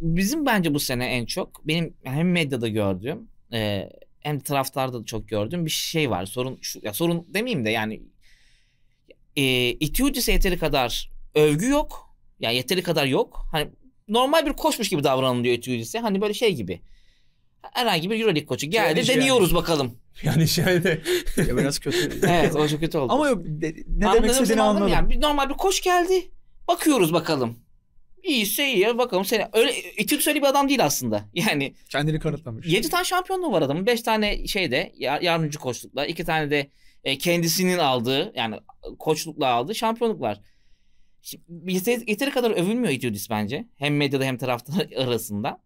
bizim bence bu sene en çok benim hem medyada gördüğüm e, hem de taraftarda da çok gördüğüm bir şey var. Sorun şu, ya sorun demeyeyim de yani e, iti ucusu yeteri kadar övgü yok. Yani yeteri kadar yok. Hani normal bir koçmuş gibi davranılıyor iti ucusu. Hani böyle şey gibi. Herhangi bir Euroleague koçu geldi yani şey deniyoruz yani. bakalım. Yani şeyde ya biraz kötü. evet o çok kötü oldu. Ama yok, ne Anladım, demek istediğini anladım. anladım. Yani normal bir koç geldi. Bakıyoruz bakalım. İyiyse iyi bakalım seni. Öyle etik öyle bir adam değil aslında. Yani kendini kanıtlamış. 7 tane şampiyonluğu var adamın. 5 tane şeyde yardımcı koçlukla, 2 tane de e, kendisinin aldığı yani koçlukla aldığı şampiyonluk var. Şimdi, yeteri, kadar övülmüyor Itudis bence. Hem medyada hem taraftar arasında.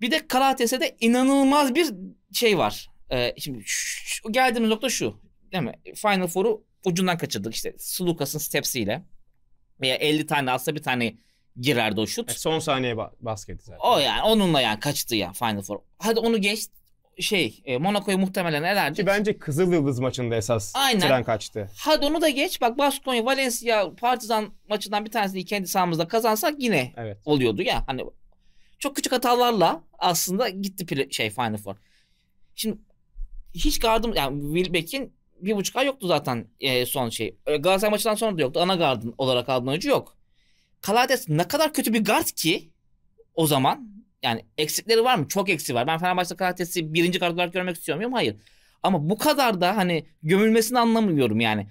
Bir de Karates'e inanılmaz bir şey var. Ee, şimdi şu, şu, geldiğimiz nokta şu. Değil mi? Final Four'u ucundan kaçırdık işte. Slukas'ın stepsiyle. Veya 50 tane alsa bir tane girerdi o şut. E son saniye ba- basket zaten. O yani onunla yani kaçtı ya Final Four. Hadi onu geç şey e, Monaco'yu muhtemelen elerdi. bence Kızıl Yıldız maçında esas Aynen. tren kaçtı. Hadi onu da geç bak Baskonya, Valencia, Partizan maçından bir tanesini kendi sahamızda kazansak yine evet. oluyordu ya. Hani çok küçük hatalarla aslında gitti pl- şey Final Four. Şimdi hiç gardım yani Wilbeck'in bir buçuk ay yoktu zaten e, son şey. E, Galatasaray maçından sonra da yoktu. Ana gardın olarak aldığın oyuncu yok. Kalades ne kadar kötü bir guard ki o zaman. Yani eksikleri var mı? Çok eksi var. Ben Fenerbahçe Kalades'i birinci guard olarak görmek istiyor muyum? Hayır. Ama bu kadar da hani gömülmesini anlamıyorum yani.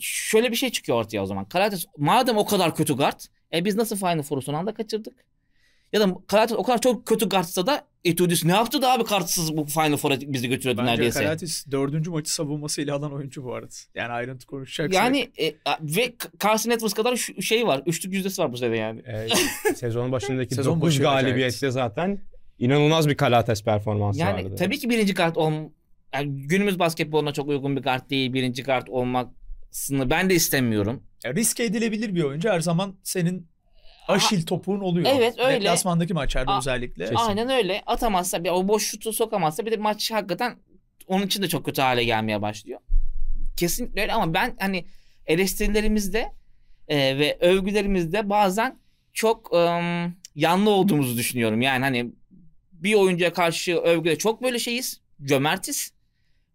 Şöyle bir şey çıkıyor ortaya o zaman. Kalades madem o kadar kötü guard. E biz nasıl Final Four'u son anda kaçırdık? Ya da Kalades o kadar çok kötü guardsa da Etudis ne yaptı da abi kartsız bu Final Four'a bizi götürdü Bence neredeyse. Bence Karatis dördüncü maçı savunması ile alan oyuncu bu arada. Yani ayrıntı konuşacak. Şey yani e, ve Carson Edwards kadar şu şey var. Üçlük yüzdesi var bu sene yani. E, sezon başındaki sezon 9 başı galibiyette zaten inanılmaz bir Karatis performansı yani, vardı. tabii ki birinci kart ol yani günümüz basketboluna çok uygun bir kart değil. Birinci kart olmasını ben de istemiyorum. Ya risk edilebilir bir oyuncu. Her zaman senin Aşil topuğun oluyor. Evet öyle. Deplasmandaki maçlarda A- özellikle. Kesin. Aynen öyle. Atamazsa bir o boş şutu sokamazsa bir de maç hakikaten onun için de çok kötü hale gelmeye başlıyor. Kesinlikle öyle ama ben hani eleştirilerimizde e, ve övgülerimizde bazen çok e, yanlı olduğumuzu düşünüyorum. Yani hani bir oyuncuya karşı övgüde çok böyle şeyiz. Cömertiz.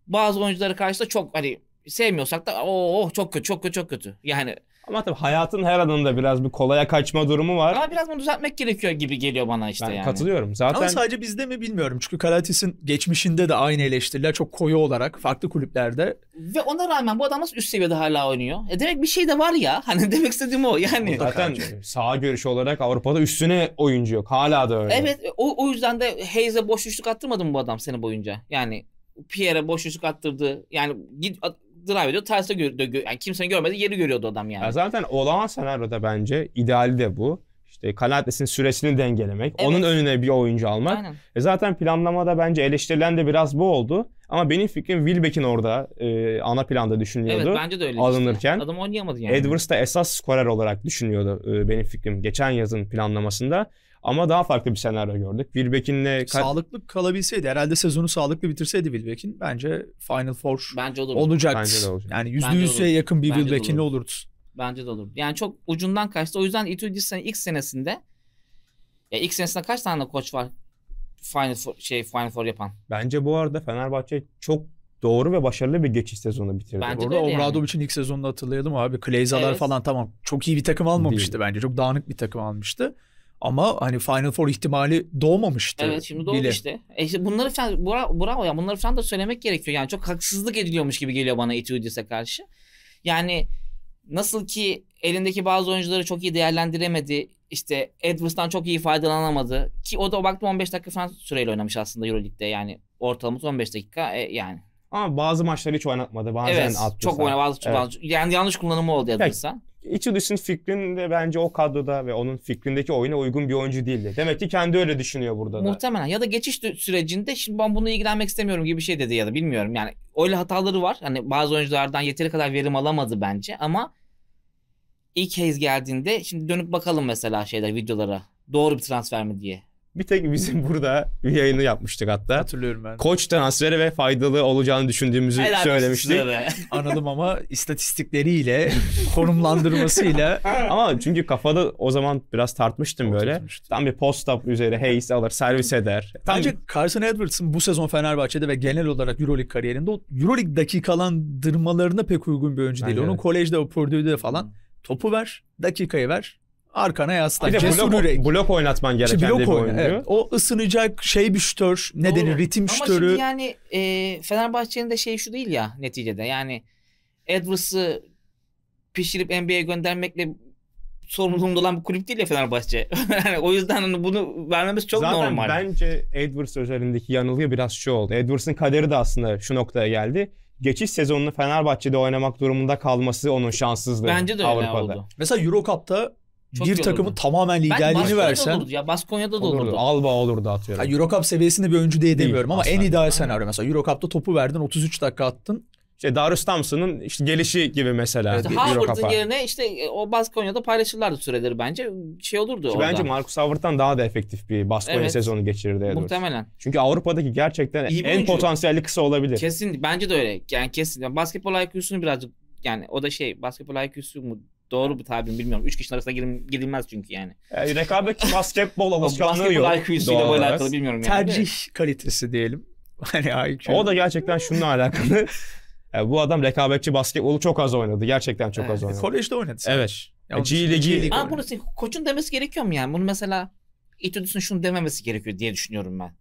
Bazı oyunculara karşı da çok hani sevmiyorsak da o oh çok kötü çok kötü çok kötü. Yani ama tabii hayatın her adında biraz bir kolaya kaçma durumu var. Ama biraz bunu düzeltmek gerekiyor gibi geliyor bana işte ben yani. katılıyorum. Zaten Ama sadece bizde mi bilmiyorum. Çünkü Kalatis'in geçmişinde de aynı eleştiriler çok koyu olarak farklı kulüplerde. Ve ona rağmen bu adam nasıl üst seviyede hala oynuyor? E demek bir şey de var ya. Hani demek istediğim o yani. Zaten sağ görüş olarak Avrupa'da üstüne oyuncu yok. Hala da öyle. Evet o, o yüzden de Hayes'e boş üçlük attırmadı mı bu adam seni boyunca? Yani Pierre'e boş yüzük attırdı. Yani git drive ediyor. Terse gö- yani kimsenin görmediği yeri görüyordu adam yani. Ya zaten olağan senaryoda bence ideali de bu. İşte kanatlesin süresini dengelemek. Evet. Onun önüne bir oyuncu almak. Aynen. E zaten planlamada bence eleştirilen de biraz bu oldu. Ama benim fikrim Wilbeck'in orada e, ana planda düşünüyordu. Evet bence de öyle. Alınırken. Işte. Adam oynayamadı yani. Edwards da esas skorer olarak düşünüyordu e, benim fikrim. Geçen yazın planlamasında. Ama daha farklı bir senaryo gördük. Wilbekin'le... Sağlıklı kalabilseydi herhalde sezonu sağlıklı bitirseydi Wilbekin bence Final Four bence olurdu. olacaktı. Bence de olacaktı. Yani %100'e yakın bir Wilbekin'le olurdu. Bence de olurdu. Yani çok ucundan kaçtı. O yüzden Itudis'in ilk senesinde ya ilk senesinde kaç tane koç var Final Four, şey Final Four yapan? Bence bu arada Fenerbahçe çok doğru ve başarılı bir geçiş sezonu bitirdi. Bence Orada Obradovic'in yani. ilk sezonunu hatırlayalım abi. Kleyzalar evet. falan tamam. Çok iyi bir takım almamıştı Değil. bence. Çok dağınık bir takım almıştı. Ama hani Final Four ihtimali doğmamıştı. Evet şimdi doğdu bile. işte. E işte bunları falan bravo ya bunları falan da söylemek gerekiyor. Yani çok haksızlık ediliyormuş gibi geliyor bana Etudis'e karşı. Yani nasıl ki elindeki bazı oyuncuları çok iyi değerlendiremedi. İşte Edwards'tan çok iyi faydalanamadı. Ki o da o baktım 15 dakika falan süreyle oynamış aslında Euroleague'de. Yani ortalaması 15 dakika. E, yani ama bazı maçları hiç oynatmadı. Bazen evet, attı. Çok oynadı. Bazı, evet. bazı, yani yanlış kullanımı oldu Edwards'a. Ichidus'un fikrinde bence o kadroda ve onun fikrindeki oyuna uygun bir oyuncu değildi. Demek ki kendi öyle düşünüyor burada da. Muhtemelen ya da geçiş sürecinde şimdi ben bunu ilgilenmek istemiyorum gibi bir şey dedi ya da bilmiyorum. Yani öyle hataları var. Hani bazı oyunculardan yeteri kadar verim alamadı bence ama ilk Hayes geldiğinde şimdi dönüp bakalım mesela şeyler videolara. Doğru bir transfer mi diye. Bir tek bizim burada bir yayını yapmıştık hatta. Hatırlıyorum ben. Koç transferi ve faydalı olacağını düşündüğümüzü Helal söylemiştik. Anladım ama istatistikleriyle, konumlandırmasıyla. ama çünkü kafada o zaman biraz tartmıştım böyle. Tam bir post-up üzeri Hayes alır, servis eder. Tam Bence Carson Edwards'ın bu sezon Fenerbahçe'de ve genel olarak Euroleague kariyerinde o Euroleague dakikalandırmalarına pek uygun bir oyuncu değil. Bence Onun evet. kolejde, o Purdue'de falan hmm. topu ver, dakikayı ver, arkana yaslan. Bir de Cesur blok, yürek. blok oynatman gereken işte blok bir oyun. Evet. O ısınacak şey bir şütör. Ne denir? Ritim Ama şütörü. Ama şimdi yani e, Fenerbahçe'nin de şey şu değil ya neticede. Yani Edwards'ı pişirip NBA'ye göndermekle sorumluluğunda olan bir kulüp değil ya Fenerbahçe. yani o yüzden hani bunu vermemiz çok Zaten normal. Zaten bence Edwards üzerindeki yanılgı biraz şu oldu. Edwards'ın kaderi de aslında şu noktaya geldi geçiş sezonunu Fenerbahçe'de oynamak durumunda kalması onun şanssızlığı. Bence de öyle Avrupa'da. oldu. Mesela Euro Cup'ta çok bir takımın olurdu. tamamen liderliğini versen. Olurdu ya Baskonya'da da olurdu. olurdu. Alba olurdu atıyorum. Yani Eurocup seviyesinde bir oyuncu diye demiyorum ama en ideal senaryo mesela Eurocup'ta topu verdin 33 dakika attın İşte Darius Thompson'ın işte gelişi gibi mesela. Evet, Howard'ın yerine işte e, o Baskonya'da paylaşırlardı süreleri bence. Şey olurdu Ki Bence Marcus Howard'dan daha da efektif bir Baskonya evet. sezonu geçirirdi. Edwards. Muhtemelen. Çünkü Avrupa'daki gerçekten İyi en potansiyelli kısa olabilir. Kesin. Bence de öyle. Yani kesin. Yani basketbol IQ'sunu birazcık yani o da şey basketbol IQ'su mu Doğru bu tabim bilmiyorum. Üç kişinin arasında girim, girilmez çünkü yani. yani rekabet basketbol alışkanlığı yok. Basketbol IQ'suyla böyle alakalı bilmiyorum yani. Tercih kalitesi diyelim. Hani IQ. O da gerçekten şununla alakalı. Yani bu adam rekabetçi basketbolu çok az oynadı. Gerçekten çok evet. az oynadı. Kolejde oynadı. Sadece. Evet. Yani G Ligi. Ama bunu koçun demesi gerekiyor mu yani? Bunu mesela İtudis'in şunu dememesi gerekiyor diye düşünüyorum ben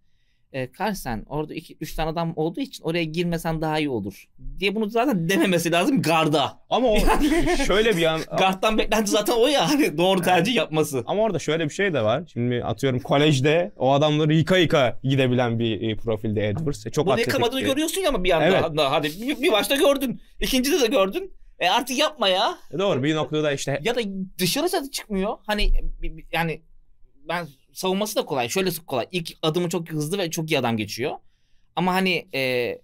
e, Carlsen orada 3 tane adam olduğu için oraya girmesen daha iyi olur diye bunu zaten dememesi lazım garda. Ama o şöyle bir yan... Gardtan beklenti zaten o ya hani doğru tercih yapması. Ama orada şöyle bir şey de var. Şimdi atıyorum kolejde o adamları yıka yıka gidebilen bir e, profilde Edwards. E, çok Bunu yıkamadığını görüyorsun ya ama bir anda. Evet. Hadi bir, bir başta gördün. İkincide de gördün. E artık yapma ya. E, doğru bir noktada işte. Ya da dışarı çıkmıyor. Hani yani ben savunması da kolay. Şöyle kolay. İlk adımı çok hızlı ve çok iyi adam geçiyor. Ama hani e,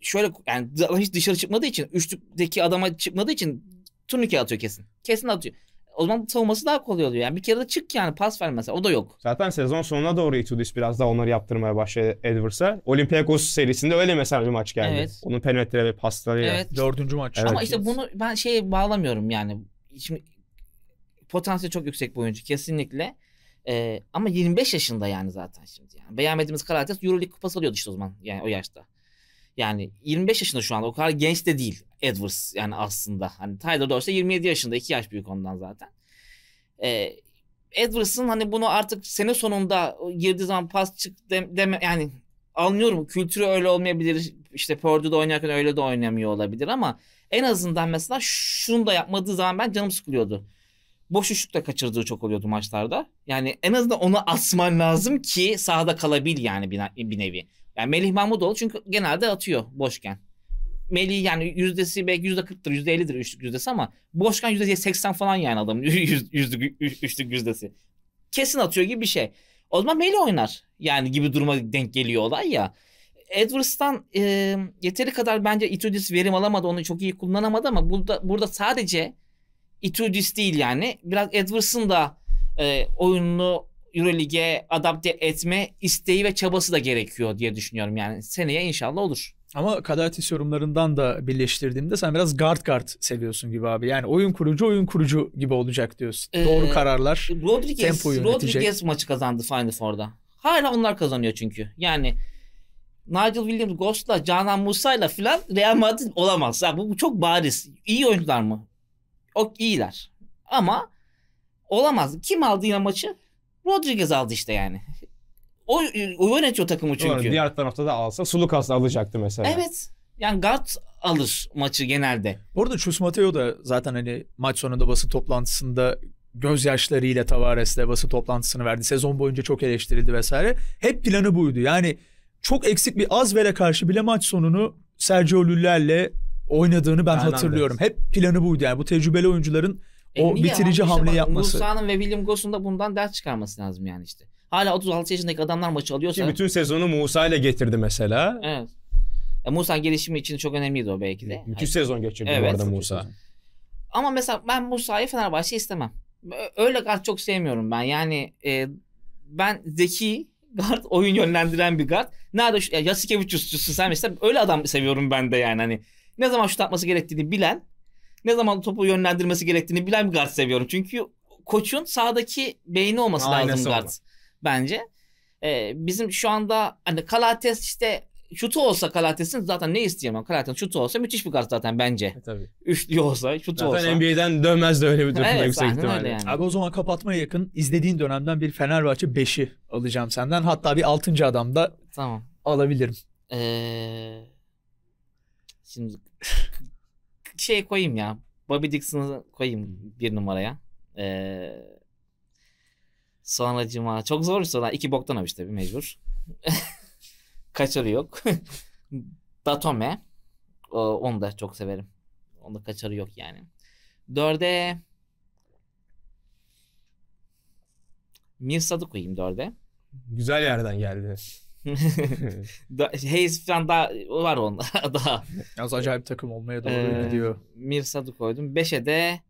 şöyle yani hiç dışarı çıkmadığı için üçlükteki adama çıkmadığı için turnike atıyor kesin. Kesin atıyor. O zaman savunması daha kolay oluyor. Yani bir kere de çık yani pas ver mesela. O da yok. Zaten sezon sonuna doğru Itudis biraz daha onları yaptırmaya başladı Edwards'a. Olympiakos serisinde öyle mesela bir maç geldi. Evet. Onun penetre ve paslarıyla. Evet. Dördüncü maç. Evet. Ama işte bunu ben şey bağlamıyorum yani. Şimdi potansiyel çok yüksek bir oyuncu kesinlikle. E, ama 25 yaşında yani zaten şimdi. Yani. Beğenmediğimiz Karates Euroleague kupası alıyordu işte o zaman yani o yaşta. Yani 25 yaşında şu anda o kadar genç de değil Edwards yani aslında. Hani Tyler Dorsey 27 yaşında 2 yaş büyük ondan zaten. Ee, Edwards'ın hani bunu artık sene sonunda girdiği zaman pas çık de, deme yani anlıyorum kültürü öyle olmayabilir. İşte Purdue'da oynarken öyle de oynamıyor olabilir ama en azından mesela şunu da yapmadığı zaman ben canım sıkılıyordu boş da kaçırdığı çok oluyordu maçlarda. Yani en azından onu asman lazım ki sahada kalabil yani bir, bir nevi. Yani Melih Mahmutoğlu çünkü genelde atıyor boşken. Melih yani yüzdesi belki yüzde kırktır, yüzde ellidir üçlük yüzdesi ama boşken yüzde seksen falan yani adamın yüzlük, üçlük yüzdesi. Kesin atıyor gibi bir şey. O zaman Melih oynar yani gibi duruma denk geliyor olay ya. Edwards'tan e, yeteri kadar bence Itudis verim alamadı. Onu çok iyi kullanamadı ama burada, burada sadece Itudis değil yani. Biraz Edwards'ın da e, oyununu Euroleague'e adapte etme isteği ve çabası da gerekiyor diye düşünüyorum. Yani seneye inşallah olur. Ama Kadatis yorumlarından da birleştirdiğimde sen biraz guard guard seviyorsun gibi abi. Yani oyun kurucu oyun kurucu gibi olacak diyorsun. Ee, Doğru kararlar. Rodriguez, tempoyu Rodriguez maçı kazandı Final Four'da. Hala onlar kazanıyor çünkü. Yani Nigel Williams Ghost'la Canan Musa'yla falan Real Madrid olamaz. Ya bu, bu çok bariz. İyi oyuncular mı? o iyiler. Ama olamaz. Kim aldı yine maçı? Rodriguez aldı işte yani. O, o yönetiyor takımı çünkü. Doğru, diğer tarafta da alsa Sulukas alacaktı mesela. Evet. Yani guard alır maçı genelde. Bu arada Chus Mateo da zaten hani maç sonunda basın toplantısında gözyaşlarıyla Tavares'le basın toplantısını verdi. Sezon boyunca çok eleştirildi vesaire. Hep planı buydu. Yani çok eksik bir azvere karşı bile maç sonunu Sergio Lüller'le oynadığını ben Fernandez. hatırlıyorum. Hep planı buydu yani bu tecrübeli oyuncuların e o bitirici ama, hamle yapması. Musa'nın ve William Goss'un da bundan ders çıkarması lazım yani işte. Hala 36 yaşındaki adamlar maçı alıyorsa. Ki bütün sezonu Musa ile getirdi mesela. Evet. E, Musa'nın gelişimi için çok önemliydi o belki de. Bütün Hayır. sezon geçirdi evet, bu arada Musa. Sezon. Ama mesela ben Musa'yı Fenerbahçe istemem. Öyle kart çok sevmiyorum ben. Yani e, ben zeki guard, oyun yönlendiren bir guard. Nerede şu, ya Yasikevicius'cusun sen mesela. Öyle adam seviyorum ben de yani. Hani ne zaman şut atması gerektiğini bilen, ne zaman topu yönlendirmesi gerektiğini bilen bir guard seviyorum. Çünkü koçun sahadaki beyni olması Aynası lazım guard bence. Ee, bizim şu anda hani Kalates işte şutu olsa Kalates'in zaten ne isteyemem. Kalates'in şutu olsa müthiş bir kart zaten bence. E, tabii. Üçlü olsa, şutu zaten olsa. Zaten NBA'den dönmez de öyle bir durumda evet, yüksek ihtimalle. Yani. Abi o zaman kapatmaya yakın izlediğin dönemden bir Fenerbahçe 5'i alacağım senden. Hatta bir 6. adam da tamam. alabilirim. Ee, Şimdi şey koyayım ya. Bobby Dixon'ı koyayım bir numaraya. Ee, sonracıma çok zor bir soru. İki boktan abi tabii mecbur. Kaçarı yok. Datome. O, onu da çok severim. Onda kaçarı yok yani. Dörde Mirsad'ı koyayım dörde. Güzel yerden geldi. Şey, Hayes falan daha var onda daha. Az acayip takım olmaya doğru ee, gidiyor. Mirsad'ı koydum. 5'e de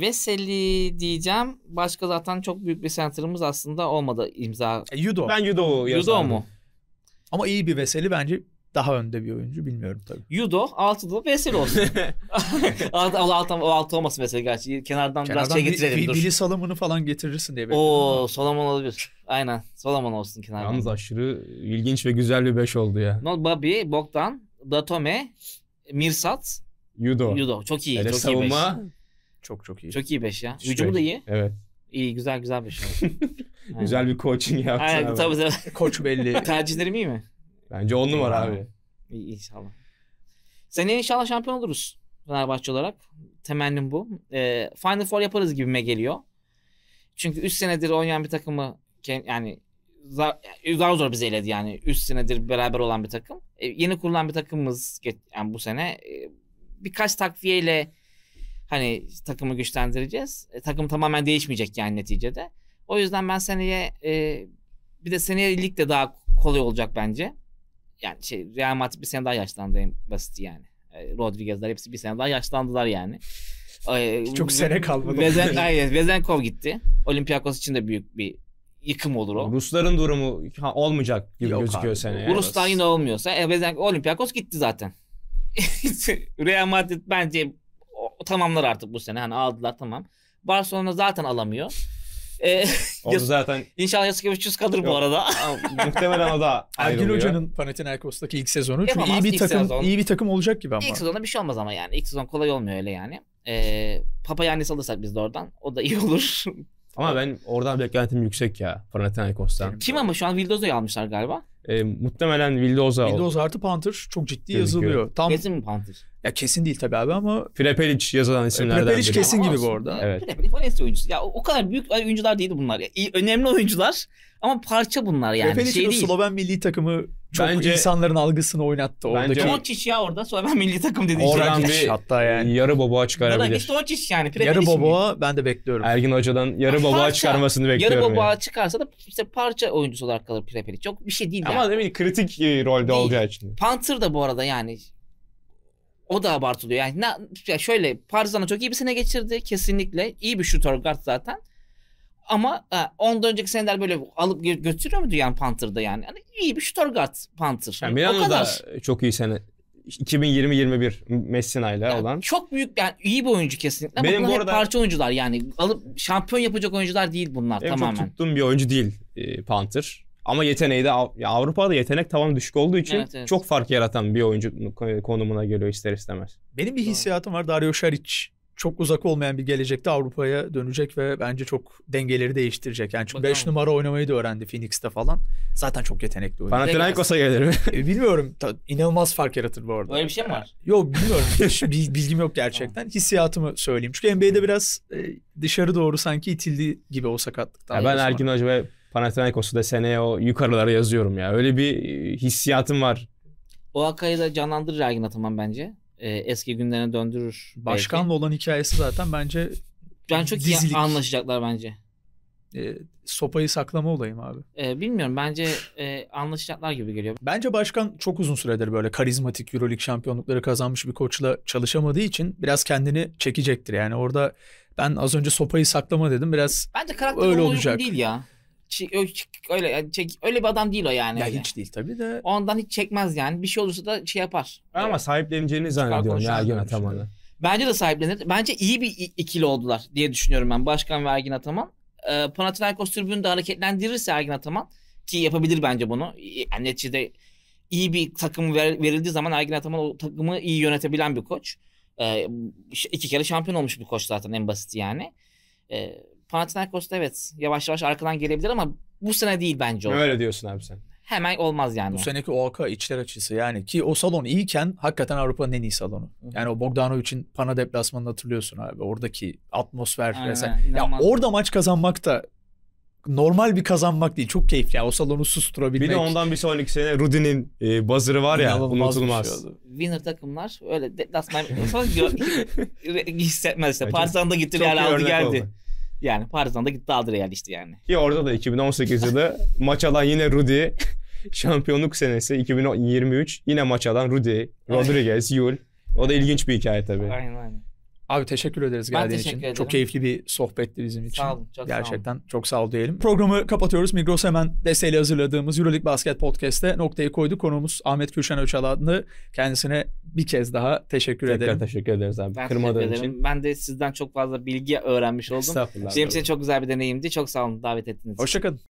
Veseli diyeceğim. Başka zaten çok büyük bir center'ımız aslında olmadı imza. E, Yudo. Ben Yudo'yu yazdım. Yudo mu? Ama iyi bir Veseli bence daha önde bir oyuncu bilmiyorum tabii. Yudo, altılı vesile olsun. O alt, o alt, olmasın mesela gerçi. Kenardan, Kenardan biraz şey getirelim. Bir, bir, bili salımını falan getirirsin diye bekliyorum. Oo Solomon olabilir. Aynen Solomon olsun kenardan. Yalnız aşırı ilginç ve güzel bir beş oldu ya. No, Bobby, Bogdan, Datome, Mirsat. Yudo. Yudo çok iyi. Hele çok savunma. iyi beş. Çok çok iyi. Çok iyi beş ya. İşte, Hücumu da iyi. Evet. İyi güzel güzel beş. güzel bir coaching yaptı. Aynen, tabii, tabii. Koç belli. Tercihlerim iyi mi? Bence on numara abi. İyi, inşallah. Seneye inşallah şampiyon oluruz Fenerbahçe olarak. Temennim bu. E, Final Four yaparız gibime geliyor. Çünkü 3 senedir oynayan bir takımı yani zar zor bize eledi yani. 3 senedir beraber olan bir takım. E, yeni kurulan bir takımımız yani bu sene e, birkaç takviyeyle hani takımı güçlendireceğiz. E, takım tamamen değişmeyecek yani neticede. O yüzden ben seneye e, bir de seneye lig de daha kolay olacak bence yani şey Real Madrid bir sene daha yaşlandı en basit yani. E, Rodriguez'ler hepsi bir sene daha yaşlandılar yani. E, Çok sene kalmadı. Vezen, hayır, Vezenkov gitti. Olympiakos için de büyük bir yıkım olur o. Rusların durumu ha, olmayacak gibi Yok gözüküyor abi. seneye. Ruslar yine olmuyorsa e, Vezenkov, Olympiakos gitti zaten. Real Madrid bence o, tamamlar artık bu sene. Hani aldılar tamam. Barcelona zaten alamıyor. E, Onu zaten... İnşallah Yasuke 300 kalır Yok. bu arada. Muhtemelen o da Ergin Hoca'nın Panathinaikos'taki ilk sezonu. Yapamaz, iyi bir ilk takım sezon. iyi bir takım olacak gibi ama. İlk sezonda bir şey olmaz ama yani. İlk sezon kolay olmuyor öyle yani. E, Papa Yannis alırsak biz de oradan. O da iyi olur. ama ben oradan beklentim yüksek ya Panathinaikos'tan. Kim ama şu an Vildoz'u almışlar galiba. E, muhtemelen Vildoza Vildoza oldu. artı Panther çok ciddi Gözüküyor. yazılıyor. Tam, kesin mi Panther? Ya kesin değil tabii abi ama... Prepelic yazılan e, isimlerden Prepelic biri. kesin gibi bu arada. Evet. Prepelic Valencia oyuncusu. Ya o, kadar büyük oyuncular değildi bunlar. Ya. İyi, önemli oyuncular ama parça bunlar yani. Prepelic'in şey Sloven milli takımı çok bence, insanların algısını oynattı oradaki. Bence Doncic ya orada sonra ben milli takım dedi. Oradan şey. bir hatta yani. yarı boboğa çıkarabilir. Doncic Doncic yani. Yarı boboğa ben de bekliyorum. Ergin Hoca'dan yarı parça, boboğa çıkarmasını bekliyorum. Yarı boboğa yani. çıkarsa da işte parça oyuncusu olarak kalır Prepelic. Çok bir şey değil Ama yani. değil kritik e, rolde değil. olacağı için. Panther da bu arada yani o da abartılıyor. Yani, na, ya şöyle Parzana çok iyi bir sene geçirdi kesinlikle. İyi bir shooter guard zaten. Ama ha, e, ondan önceki seneler böyle alıp götürüyor mu yani Panther'da yani? yani iyi bir Stuttgart Panther. Yani Milano'da o kadar. çok iyi sene. 2020-21 Messina ile yani olan. Çok büyük yani iyi bir oyuncu kesinlikle. Benim bu arada parça oyuncular yani alıp şampiyon yapacak oyuncular değil bunlar benim tamamen. Çok tuttuğum bir oyuncu değil e, Panther. Ama yeteneği de Avrupa'da yetenek tavanı düşük olduğu için evet, evet. çok fark yaratan bir oyuncu e, konumuna geliyor ister istemez. Benim bir hissiyatım var Dario Saric çok uzak olmayan bir gelecekte Avrupa'ya dönecek ve bence çok dengeleri değiştirecek. Yani çünkü 5 numara oynamayı da öğrendi Phoenix'te falan. Zaten çok yetenekli oyuncu. Panathinaikos'a gelir mi? E, bilmiyorum. Ta, inanılmaz fark yaratır bu arada. Öyle bir şey mi var? Yok bilmiyorum. Hiç bilgim yok gerçekten. Hissiyatımı söyleyeyim. Çünkü NBA'de biraz e, dışarı doğru sanki itildi gibi o sakatlıktan. Ya ben Ergin Hoca ve Panathinaikos'u da seneye o yukarılara yazıyorum ya. Öyle bir e, hissiyatım var. O Akay'ı da canlandırır Ergin Ataman bence e, eski günlerine döndürür. Başkanla belki. olan hikayesi zaten bence ben çok dizilik. iyi anlaşacaklar bence. E, sopayı saklama olayım abi. E, bilmiyorum bence e, anlaşacaklar gibi geliyor. Bence başkan çok uzun süredir böyle karizmatik Euroleague şampiyonlukları kazanmış bir koçla çalışamadığı için biraz kendini çekecektir. Yani orada ben az önce sopayı saklama dedim biraz bence karakter öyle olacak. değil ya öyle çek, öyle bir adam değil o yani. Ya öyle. hiç değil tabii de. Ondan hiç çekmez yani. Bir şey olursa da şey yapar. Ama evet. sahipleneceğini zannediyorum ya Ergin Ataman'ı. Bence de sahiplenir. Bence iyi bir ikili oldular diye düşünüyorum ben. Başkan ve Ergin Ataman. Ee, Panathinaikos tribünü de hareketlendirirse Ergin Ataman ki yapabilir bence bunu. Yani neticede iyi bir takım ver, verildiği zaman Ergin Ataman o takımı iyi yönetebilen bir koç. Ee, iki kere şampiyon olmuş bir koç zaten en basit yani. Ee, Panathinaikos'ta evet yavaş yavaş arkadan gelebilir ama bu sene değil bence o. Öyle diyorsun abi sen. Hemen olmaz yani. Bu seneki OK içler açısı yani ki o salon iyiken hakikaten Avrupa'nın en iyi salonu. Hı-hı. Yani o Bogdanovic'in Pana deplasmanını hatırlıyorsun abi. Oradaki atmosfer Aynen, vesaire. Ya orada maç kazanmak da normal bir kazanmak değil. Çok keyifli Yani O salonu susturabilmek. Bir de ondan bir sonraki sene Rudin'in e, buzzer'ı var ya İnanılmaz şey unutulmaz. Winner takımlar öyle deplasman hissetmez işte. Paris'ten gitti Real aldı geldi. Oldu. Yani Paris'ten de gitti Adria işte yani. Ki orada da 2018 yılı maç alan yine Rudy. Şampiyonluk senesi 2023 yine maç alan Rudy, Rodriguez, Yul. O da ilginç bir hikaye tabii. Aynen aynen. Abi teşekkür ederiz ben geldiğin için. Ederim. Çok keyifli bir sohbetti bizim için. Sağ olun. Çok Gerçekten sağ olun. çok sağ ol diyelim. Programı kapatıyoruz. Migros hemen desteğiyle hazırladığımız Euroleague Basket Podcast'te noktayı koydu. Konuğumuz Ahmet Kürşen Öçalandı. Kendisine bir kez daha teşekkür Tekrar ederim. teşekkür ederiz abi. Ben Kırmadığın için. Ben de sizden çok fazla bilgi öğrenmiş oldum. Estağfurullah. Benim için çok güzel bir deneyimdi. Çok sağ olun davet ettiğiniz için. Hoşçakalın.